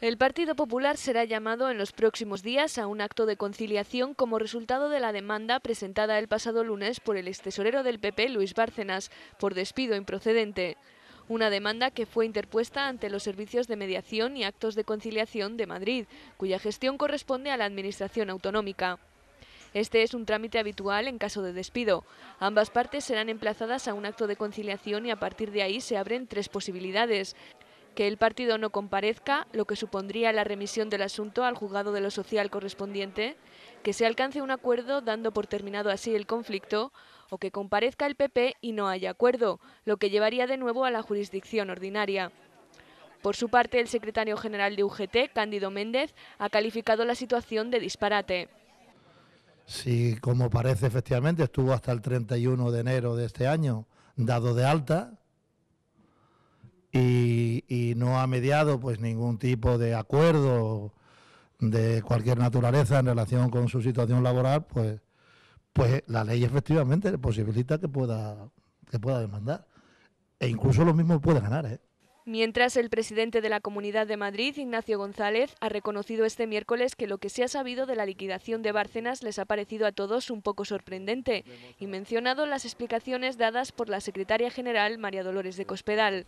El Partido Popular será llamado en los próximos días a un acto de conciliación como resultado de la demanda presentada el pasado lunes por el tesorero del PP, Luis Bárcenas, por despido improcedente. Una demanda que fue interpuesta ante los servicios de mediación y actos de conciliación de Madrid, cuya gestión corresponde a la Administración Autonómica. Este es un trámite habitual en caso de despido. Ambas partes serán emplazadas a un acto de conciliación y a partir de ahí se abren tres posibilidades que el partido no comparezca, lo que supondría la remisión del asunto al juzgado de lo social correspondiente, que se alcance un acuerdo dando por terminado así el conflicto, o que comparezca el PP y no haya acuerdo, lo que llevaría de nuevo a la jurisdicción ordinaria. Por su parte, el secretario general de UGT, Cándido Méndez, ha calificado la situación de disparate. Sí, como parece, efectivamente estuvo hasta el 31 de enero de este año dado de alta, y, no ha mediado pues ningún tipo de acuerdo de cualquier naturaleza en relación con su situación laboral, pues, pues la ley efectivamente posibilita que pueda, que pueda demandar. E incluso lo mismo puede ganar. ¿eh? Mientras el presidente de la Comunidad de Madrid, Ignacio González, ha reconocido este miércoles que lo que se ha sabido de la liquidación de Bárcenas les ha parecido a todos un poco sorprendente y mencionado las explicaciones dadas por la secretaria general María Dolores de Cospedal.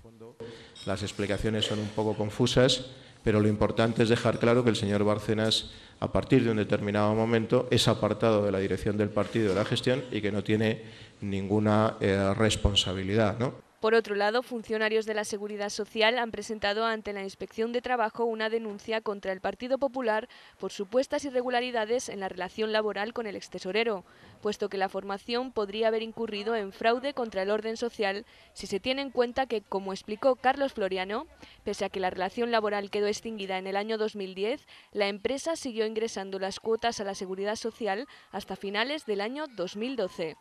Las explicaciones son un poco confusas, pero lo importante es dejar claro que el señor Bárcenas, a partir de un determinado momento, es apartado de la dirección del partido de la gestión y que no tiene ninguna eh, responsabilidad. ¿no? Por otro lado, funcionarios de la Seguridad Social han presentado ante la Inspección de Trabajo una denuncia contra el Partido Popular por supuestas irregularidades en la relación laboral con el extesorero, puesto que la formación podría haber incurrido en fraude contra el orden social si se tiene en cuenta que, como explicó Carlos Floriano, pese a que la relación laboral quedó extinguida en el año 2010, la empresa siguió ingresando las cuotas a la Seguridad Social hasta finales del año 2012.